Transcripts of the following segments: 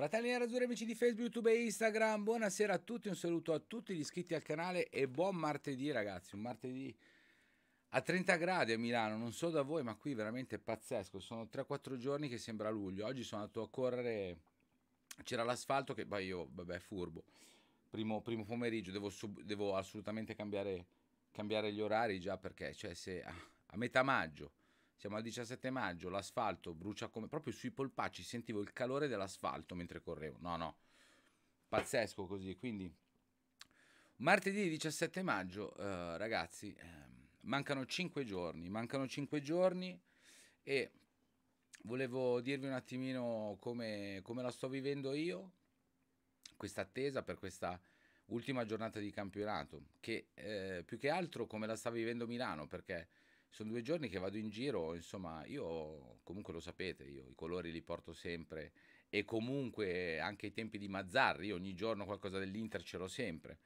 Fratelli Nerazzurri, amici di Facebook, YouTube e Instagram, buonasera a tutti, un saluto a tutti gli iscritti al canale e buon martedì ragazzi, un martedì a 30 gradi a Milano, non so da voi ma qui veramente è pazzesco, sono 3-4 giorni che sembra luglio, oggi sono andato a correre, c'era l'asfalto che, poi io, vabbè furbo, primo, primo pomeriggio devo, sub, devo assolutamente cambiare, cambiare, gli orari già perché, cioè se a, a metà maggio siamo al 17 maggio, l'asfalto brucia come... Proprio sui polpacci sentivo il calore dell'asfalto mentre correvo. No, no. Pazzesco così, quindi... Martedì 17 maggio, eh, ragazzi, eh, mancano 5 giorni, mancano 5 giorni e volevo dirvi un attimino come, come la sto vivendo io, questa attesa per questa ultima giornata di campionato, che eh, più che altro come la sta vivendo Milano, perché sono due giorni che vado in giro, insomma, io comunque lo sapete, io i colori li porto sempre e comunque anche ai tempi di Mazzarri, ogni giorno qualcosa dell'Inter ce l'ho sempre.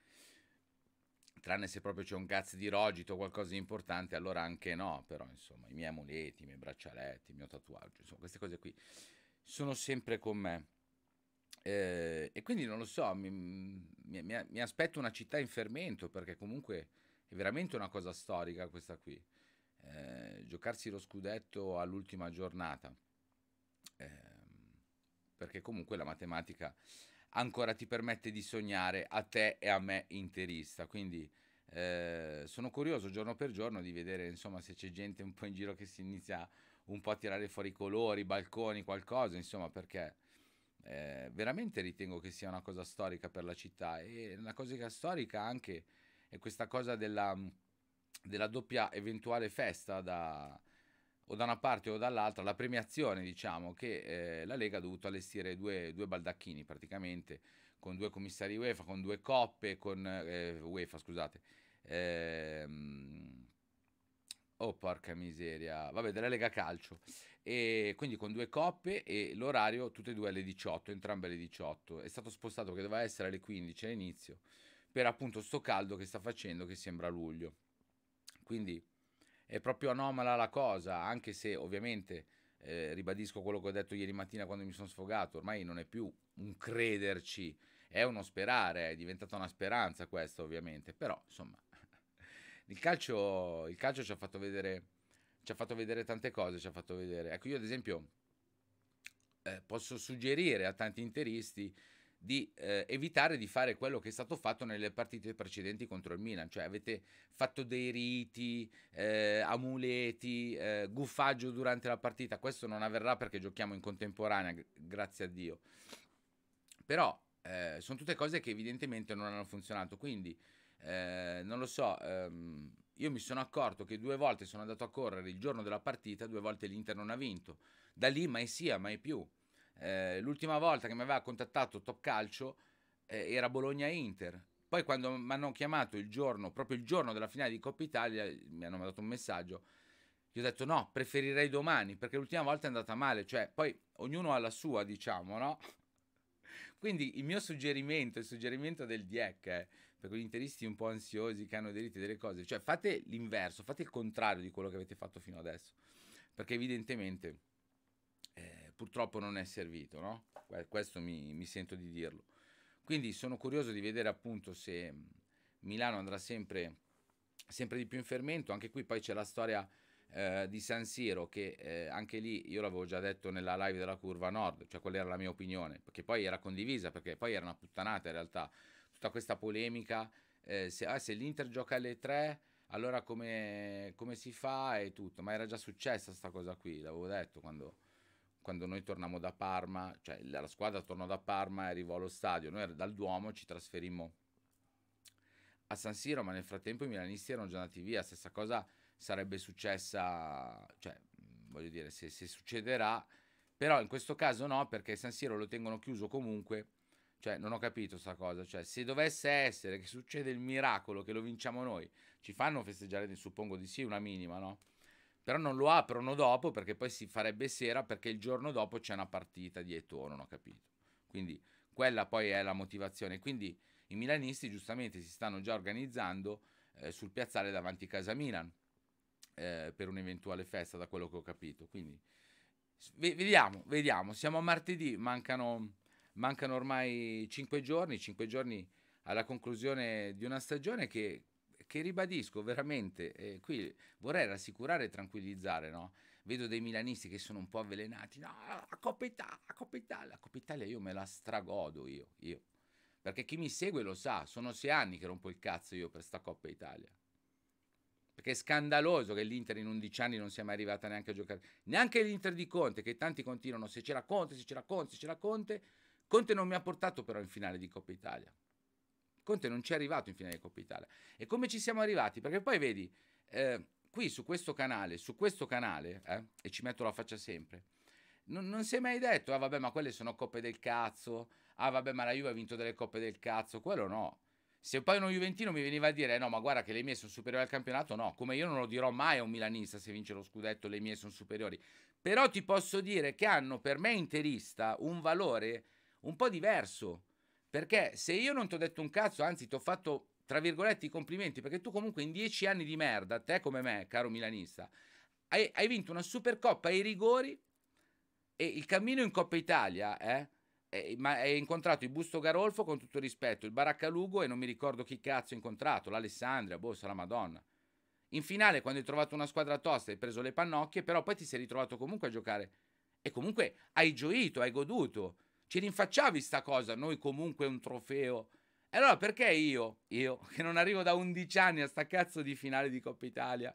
Tranne se proprio c'è un cazzo di rogito o qualcosa di importante, allora anche no, però insomma, i miei amuleti, i miei braccialetti, il mio tatuaggio, insomma, queste cose qui sono sempre con me. Eh, e quindi non lo so, mi, mi, mi aspetto una città in fermento perché comunque è veramente una cosa storica questa qui eh, giocarsi lo scudetto all'ultima giornata, eh, perché comunque la matematica ancora ti permette di sognare a te e a me interista, quindi eh, sono curioso giorno per giorno di vedere insomma se c'è gente un po' in giro che si inizia un po' a tirare fuori i colori, i balconi, qualcosa, insomma perché eh, veramente ritengo che sia una cosa storica per la città e una cosa storica anche è questa cosa della della doppia eventuale festa da, o da una parte o dall'altra, la premiazione diciamo che eh, la Lega ha dovuto allestire due, due, baldacchini praticamente con due commissari UEFA, con due coppe, con eh, UEFA scusate. Ehm, Oh porca miseria, vabbè della Lega Calcio, e quindi con due coppe e l'orario tutte e due alle 18, entrambe alle 18, è stato spostato che doveva essere alle 15 all'inizio, per appunto sto caldo che sta facendo che sembra luglio. Quindi è proprio anomala la cosa, anche se ovviamente eh, ribadisco quello che ho detto ieri mattina quando mi sono sfogato, ormai non è più un crederci, è uno sperare, è diventata una speranza questa ovviamente, però insomma il calcio, il calcio ci, ha fatto vedere, ci ha fatto vedere tante cose, ci ha fatto vedere, ecco io ad esempio eh, posso suggerire a tanti interisti di eh, evitare di fare quello che è stato fatto nelle partite precedenti contro il Milan, cioè avete fatto dei riti, eh, amuleti, eh, guffaggio durante la partita, questo non avverrà perché giochiamo in contemporanea, grazie a Dio. Però eh, sono tutte cose che evidentemente non hanno funzionato, quindi eh, non lo so, ehm, io mi sono accorto che due volte sono andato a correre il giorno della partita, due volte l'Inter non ha vinto, da lì mai sia, mai più. Eh, l'ultima volta che mi aveva contattato Top Calcio eh, era Bologna-Inter. Poi quando mi hanno chiamato il giorno, proprio il giorno della finale di Coppa Italia, mi hanno mandato un messaggio. Gli ho detto no, preferirei domani perché l'ultima volta è andata male. Cioè, poi ognuno ha la sua, diciamo, no? Quindi il mio suggerimento, il suggerimento del DEC, eh, per quegli interisti un po' ansiosi che hanno aderito delle cose, cioè fate l'inverso, fate il contrario di quello che avete fatto fino adesso, perché evidentemente purtroppo non è servito, no? questo mi, mi, sento di dirlo. Quindi sono curioso di vedere appunto se Milano andrà sempre, sempre di più in fermento, anche qui poi c'è la storia eh, di San Siro che eh, anche lì io l'avevo già detto nella live della curva nord, cioè qual era la mia opinione, che poi era condivisa perché poi era una puttanata in realtà, tutta questa polemica, eh, se, ah, se l'Inter gioca alle 3 allora come, come, si fa e tutto, ma era già successa questa cosa qui, l'avevo detto quando quando noi tornammo da Parma, cioè la squadra tornò da Parma e arrivò allo stadio, noi dal Duomo ci trasferimmo a San Siro, ma nel frattempo i milanisti erano già andati via, stessa cosa sarebbe successa, cioè voglio dire, se, se succederà, però in questo caso no, perché San Siro lo tengono chiuso comunque, cioè non ho capito questa cosa, cioè se dovesse essere che succede il miracolo che lo vinciamo noi, ci fanno festeggiare, suppongo di sì, una minima, no? Però non lo aprono dopo perché poi si farebbe sera perché il giorno dopo c'è una partita di ho capito? Quindi quella poi è la motivazione. Quindi i milanisti giustamente si stanno già organizzando eh, sul piazzale davanti a casa Milan eh, per un'eventuale festa, da quello che ho capito. Quindi v- vediamo, vediamo. Siamo a martedì, mancano, mancano ormai 5 giorni, 5 giorni alla conclusione di una stagione che che ribadisco veramente, eh, qui vorrei rassicurare e tranquillizzare, no? Vedo dei milanisti che sono un po' avvelenati, no, la Coppa Italia, la Coppa Italia, la Coppa Italia io me la stragodo io, io. Perché chi mi segue lo sa, sono sei anni che rompo il cazzo io per sta Coppa Italia. Perché è scandaloso che l'Inter in 11 anni non sia mai arrivata neanche a giocare. Neanche l'Inter di Conte, che tanti continuano, se c'era Conte, se c'era Conte, se c'era Conte. Conte non mi ha portato però in finale di Coppa Italia. Conte non ci è arrivato in finale di Coppa Italia. E come ci siamo arrivati? Perché poi vedi, eh, qui su questo canale, su questo canale, eh, e ci metto la faccia sempre, non, non, si è mai detto, ah vabbè ma quelle sono coppe del cazzo, ah vabbè ma la Juve ha vinto delle coppe del cazzo, quello no. Se poi uno Juventino mi veniva a dire, eh, no ma guarda che le mie sono superiori al campionato, no, come io non lo dirò mai a un milanista se vince lo scudetto, le mie sono superiori. Però ti posso dire che hanno per me interista un valore un po' diverso perché se io non ti ho detto un cazzo, anzi ti ho fatto, tra virgolette, i complimenti, perché tu comunque in dieci anni di merda, te come me, caro milanista, hai, hai vinto una Supercoppa ai rigori e il cammino in Coppa Italia, eh? E, ma hai incontrato il Busto Garolfo con tutto rispetto, il Baracca Lugo e non mi ricordo chi cazzo hai incontrato, l'Alessandria, boh, la Madonna. In finale, quando hai trovato una squadra tosta, hai preso le pannocchie, però poi ti sei ritrovato comunque a giocare. E comunque hai gioito, hai goduto. Ci rinfacciavi sta cosa, noi comunque un trofeo. E allora perché io, io, che non arrivo da 11 anni a sta cazzo di finale di Coppa Italia,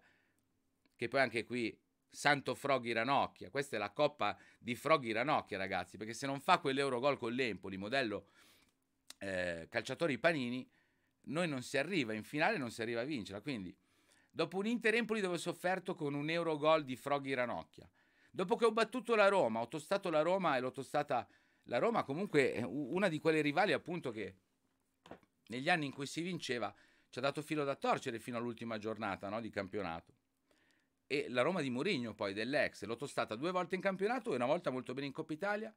che poi anche qui Santo Froghi Ranocchia, questa è la coppa di Froghi Ranocchia ragazzi, perché se non fa quell'Eurogol con l'Empoli, modello eh, calciatori panini, noi non si arriva in finale, non si arriva a vincerla, quindi dopo un Inter-Empoli dove ho sofferto con un Eurogol di Froghi Ranocchia, dopo che ho battuto la Roma, ho tostato la Roma e l'ho tostata la Roma comunque è eh, una di quelle rivali appunto che negli anni in cui si vinceva ci ha dato filo da torcere fino all'ultima giornata no, di campionato. E la Roma di Mourinho poi dell'ex l'ho tostata due volte in campionato e una volta molto bene in Coppa Italia.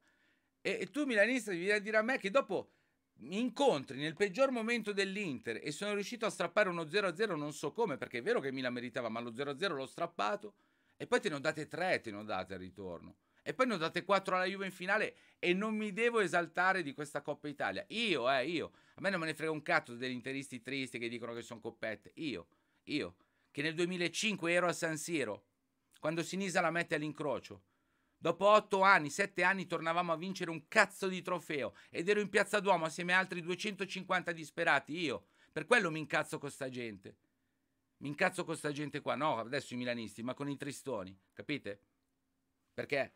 E, e tu milanista devi dire a me che dopo mi incontri nel peggior momento dell'Inter e sono riuscito a strappare uno 0-0 non so come, perché è vero che Milan meritava, ma lo 0-0 l'ho strappato e poi te ne ho date tre, te ne ho date al ritorno. E poi ne ho date 4 alla Juve in finale e non mi devo esaltare di questa Coppa Italia. Io, eh, io. A me non me ne frega un cazzo degli interisti tristi che dicono che sono coppette. Io, io. Che nel 2005 ero a San Siro, quando Sinisa la mette all'incrocio. Dopo 8 anni, 7 anni tornavamo a vincere un cazzo di trofeo ed ero in Piazza Duomo assieme a altri 250 disperati, io. Per quello mi incazzo con sta gente. Mi incazzo con sta gente qua, no, adesso i milanisti, ma con i tristoni, capite? Perché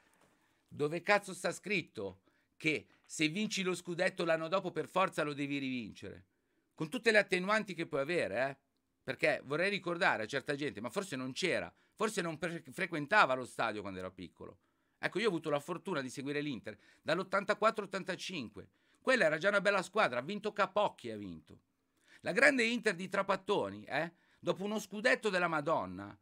dove cazzo sta scritto che se vinci lo scudetto l'anno dopo per forza lo devi rivincere? Con tutte le attenuanti che puoi avere, eh? Perché vorrei ricordare a certa gente, ma forse non c'era, forse non frequentava lo stadio quando era piccolo. Ecco, io ho avuto la fortuna di seguire l'Inter dall'84-85. Quella era già una bella squadra, ha vinto Capocchi, ha vinto. La grande Inter di Trapattoni, eh? Dopo uno scudetto della Madonna,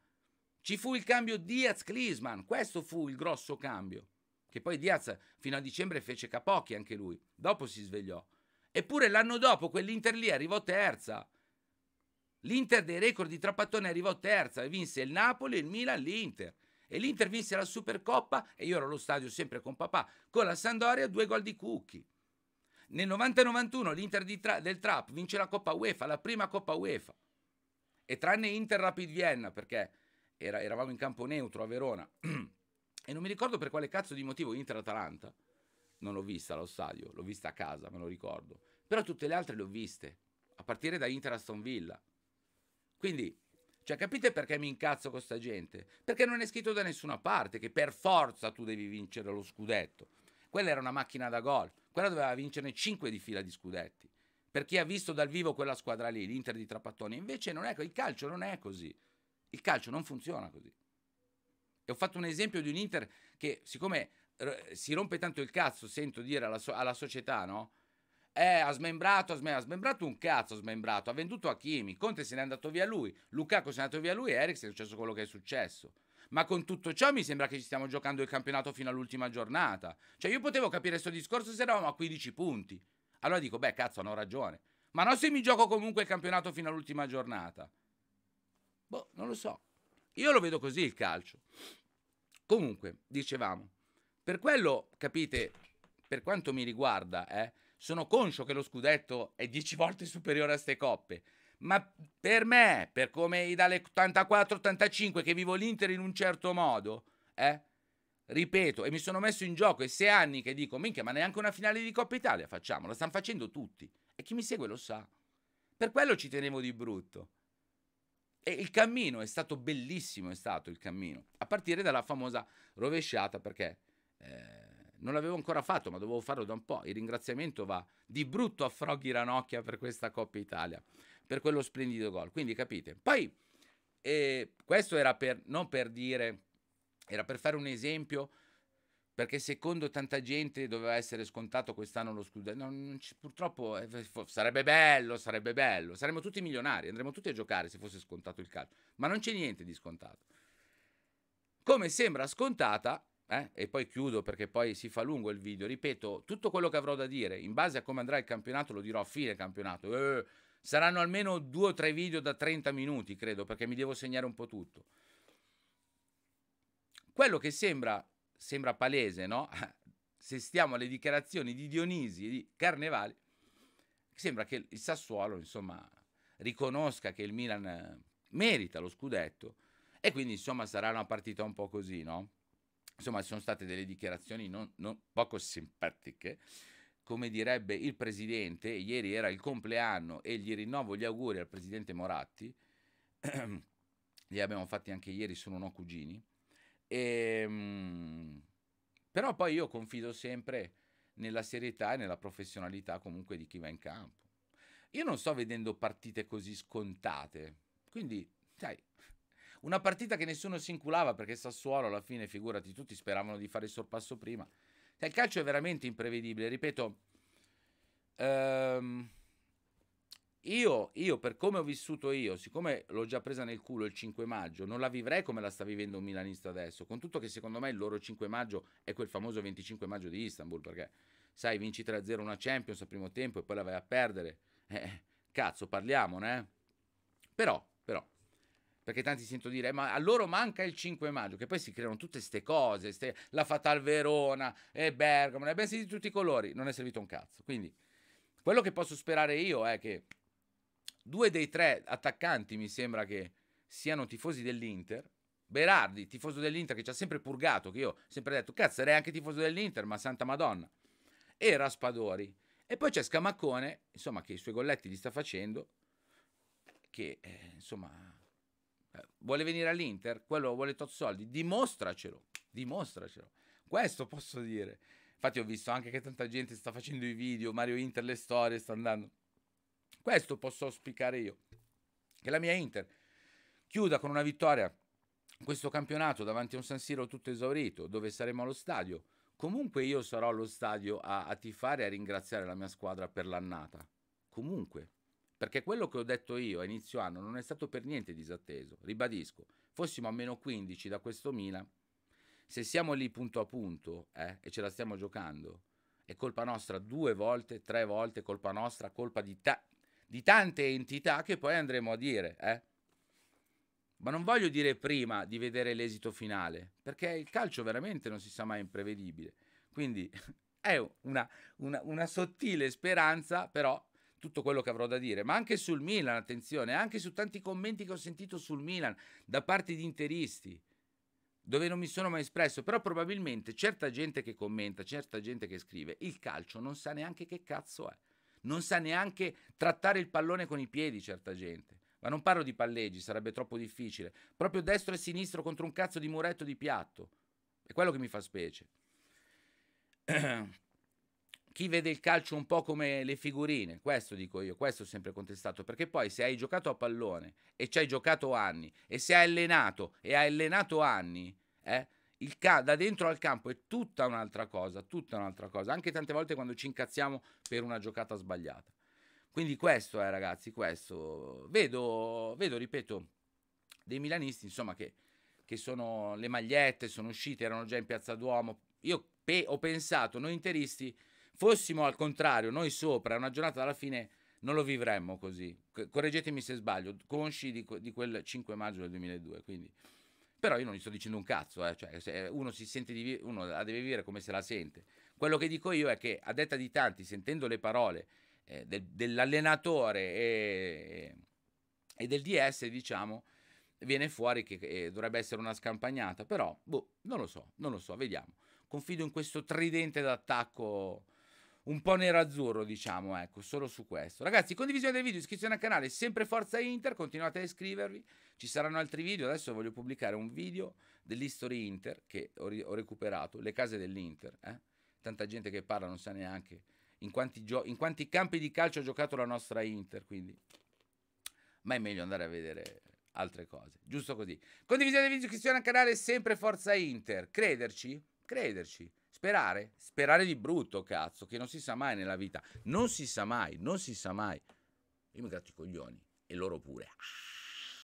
ci fu il cambio Diaz-Clisman, questo fu il grosso cambio che poi Diaz fino a dicembre fece capocchi anche lui, dopo si svegliò. Eppure l'anno dopo quell'Inter lì arrivò terza. L'Inter dei record di Trappattone arrivò terza e vinse il Napoli, il Milan, l'Inter. E l'Inter vinse la Supercoppa e io ero allo stadio sempre con papà, con la Sandoria due gol di Cucchi. Nel 90-91 l'Inter tra del Trap vince la Coppa UEFA, la prima Coppa UEFA. E tranne Inter Rapid Vienna, perché era, eravamo in campo neutro a Verona, E non mi ricordo per quale cazzo di motivo Inter-Atalanta. Non l'ho vista allo stadio, l'ho vista a casa, me lo ricordo. Però tutte le altre le ho viste, a partire da Inter-Aston Villa. Quindi, cioè, capite perché mi incazzo con sta gente? Perché non è scritto da nessuna parte che per forza tu devi vincere lo scudetto. Quella era una macchina da gol, quella doveva vincerne 5 di fila di scudetti. Per chi ha visto dal vivo quella squadra lì, l'Inter di Trapattoni, invece non è, così, il calcio non è così. Il calcio non funziona così ho fatto un esempio di un Inter che, siccome r- si rompe tanto il cazzo, sento dire alla, so- alla società, no? Eh, ha smembrato, ha, smem- ha smembrato un cazzo, ha smembrato, ha venduto a Kimi, Conte se n'è andato via lui, Lukaku se n'è andato via lui e Eric è successo quello che è successo. Ma con tutto ciò mi sembra che ci stiamo giocando il campionato fino all'ultima giornata. Cioè io potevo capire questo discorso se eravamo a 15 punti. Allora dico, beh cazzo, hanno ragione. Ma non se mi gioco comunque il campionato fino all'ultima giornata. Boh, non lo so. Io lo vedo così il calcio. Comunque, dicevamo, per quello, capite, per quanto mi riguarda, eh, sono conscio che lo scudetto è 10 volte superiore a ste coppe, ma per me, per come dalle 84-85 che vivo l'Inter in un certo modo, eh, ripeto, e mi sono messo in gioco e sei anni che dico, minchia, ma neanche una finale di Coppa Italia facciamo, la stanno facendo tutti. E chi mi segue lo sa. Per quello ci tenevo di brutto. E il cammino è stato bellissimo, è stato il cammino, a partire dalla famosa rovesciata perché eh, non l'avevo ancora fatto, ma dovevo farlo da un po'. Il ringraziamento va di brutto a Froghi Ranocchia per questa Coppa Italia, per quello splendido gol. Quindi capite. Poi eh, questo era per non per dire, era per fare un esempio perché secondo tanta gente doveva essere scontato quest'anno lo scudo. No, purtroppo eh, sarebbe bello, sarebbe bello, saremmo tutti milionari, andremo tutti a giocare se fosse scontato il calcio, ma non c'è niente di scontato. Come sembra scontata, eh, e poi chiudo perché poi si fa lungo il video, ripeto, tutto quello che avrò da dire, in base a come andrà il campionato lo dirò a fine campionato, eh, saranno almeno due o tre video da 30 minuti, credo, perché mi devo segnare un po' tutto. Quello che sembra sembra palese, no? Se stiamo alle dichiarazioni di Dionisi e di Carnevali, sembra che il Sassuolo, insomma, riconosca che il Milan eh, merita lo scudetto e quindi, insomma, sarà una partita un po' così, no? Insomma, sono state delle dichiarazioni non, non poco simpatiche. Come direbbe il presidente, ieri era il compleanno e gli rinnovo gli auguri al presidente Moratti, li abbiamo fatti anche ieri sono no cugini e, ehm, però poi io confido sempre nella serietà e nella professionalità comunque di chi va in campo. Io non sto vedendo partite così scontate, quindi sai, una partita che nessuno si inculava perché Sassuolo alla fine, figurati, tutti speravano di fare il sorpasso prima. Cioè, il calcio è veramente imprevedibile, ripeto. Ehm, io, io, per come ho vissuto io, siccome l'ho già presa nel culo il 5 maggio, non la vivrei come la sta vivendo un milanista adesso, con tutto che secondo me il loro 5 maggio è quel famoso 25 maggio di Istanbul, perché sai, vinci 3-0 una Champions al primo tempo e poi la vai a perdere. Eh, eh cazzo, parliamone. Eh? Però, però, perché tanti sento dire, ma a loro manca il 5 maggio, che poi si creano tutte queste cose, ste, la Fatal Verona, e eh, Bergamo, ne abbiamo sentito tutti i colori, non è servito un cazzo. Quindi, quello che posso sperare io è che due dei tre attaccanti mi sembra che siano tifosi dell'Inter. Berardi, tifoso dell'Inter, che ci ha sempre purgato, che io ho sempre detto, cazzo, sarei anche tifoso dell'Inter, ma santa madonna. E Raspadori. E poi c'è Scamaccone, insomma, che i suoi golletti li sta facendo, che, eh, insomma, eh, vuole venire all'Inter, quello vuole tot soldi, dimostracelo, dimostracelo. Questo posso dire. Infatti ho visto anche che tanta gente sta facendo i video, Mario Inter le storie, sta andando. Questo posso auspicare io. Che la mia Inter chiuda con una vittoria questo campionato davanti a un San Siro tutto esaurito, dove saremo allo stadio. Comunque io sarò allo stadio a, a tifare e a ringraziare la mia squadra per l'annata. Comunque. Perché quello che ho detto io a inizio anno non è stato per niente disatteso. Ribadisco, fossimo a meno 15 da questo Milan, se siamo lì punto a punto eh, e ce la stiamo giocando, è colpa nostra due volte, tre volte, colpa nostra, colpa di te di tante entità che poi andremo a dire. Eh? Ma non voglio dire prima di vedere l'esito finale, perché il calcio veramente non si sa mai imprevedibile. Quindi è una, una, una sottile speranza, però tutto quello che avrò da dire, ma anche sul Milan, attenzione, anche su tanti commenti che ho sentito sul Milan da parte di interisti, dove non mi sono mai espresso, però probabilmente certa gente che commenta, certa gente che scrive, il calcio non sa neanche che cazzo è non sa neanche trattare il pallone con i piedi certa gente. Ma non parlo di palleggi, sarebbe troppo difficile. Proprio destro e sinistro contro un cazzo di muretto di piatto. È quello che mi fa specie. Chi vede il calcio un po' come le figurine, questo dico io, questo ho sempre contestato, perché poi se hai giocato a pallone e ci hai giocato anni, e se hai allenato e hai allenato anni, eh, ca- da dentro al campo è tutta un'altra cosa, tutta un'altra cosa, anche tante volte quando ci incazziamo per una giocata sbagliata. Quindi questo è eh, ragazzi, questo. Vedo, vedo, ripeto, dei milanisti, insomma, che, che, sono le magliette, sono uscite, erano già in Piazza Duomo. Io pe- ho pensato, noi interisti, fossimo al contrario, noi sopra, una giornata alla fine non lo vivremmo così. Correggetemi se sbaglio, consci di, di quel 5 maggio del 2002, quindi... Però io non gli sto dicendo un cazzo, eh. cioè, uno, si sente di, uno la deve vivere come se la sente. Quello che dico io è che a detta di tanti, sentendo le parole eh, del, dell'allenatore e, e, del DS, diciamo, viene fuori che eh, dovrebbe essere una scampagnata. Però, boh, non lo so, non lo so, vediamo. Confido in questo tridente d'attacco un po' nero-azzurro, diciamo, ecco, solo su questo. Ragazzi, condivisione del video, iscrizione al canale, sempre Forza Inter, continuate a iscrivervi. Ci saranno altri video, adesso voglio pubblicare un video dell'History Inter che ho, ho recuperato, le case dell'Inter. Eh? Tanta gente che parla non sa neanche in quanti, in quanti campi di calcio ha giocato la nostra Inter, quindi... Ma è meglio andare a vedere altre cose, giusto così. Condividete il video, iscrizione al canale, sempre Forza Inter. Crederci? Crederci. Sperare? Sperare di brutto, cazzo, che non si sa mai nella vita. Non si sa mai, non si sa mai. Io mi gratto i coglioni e loro pure. Ah.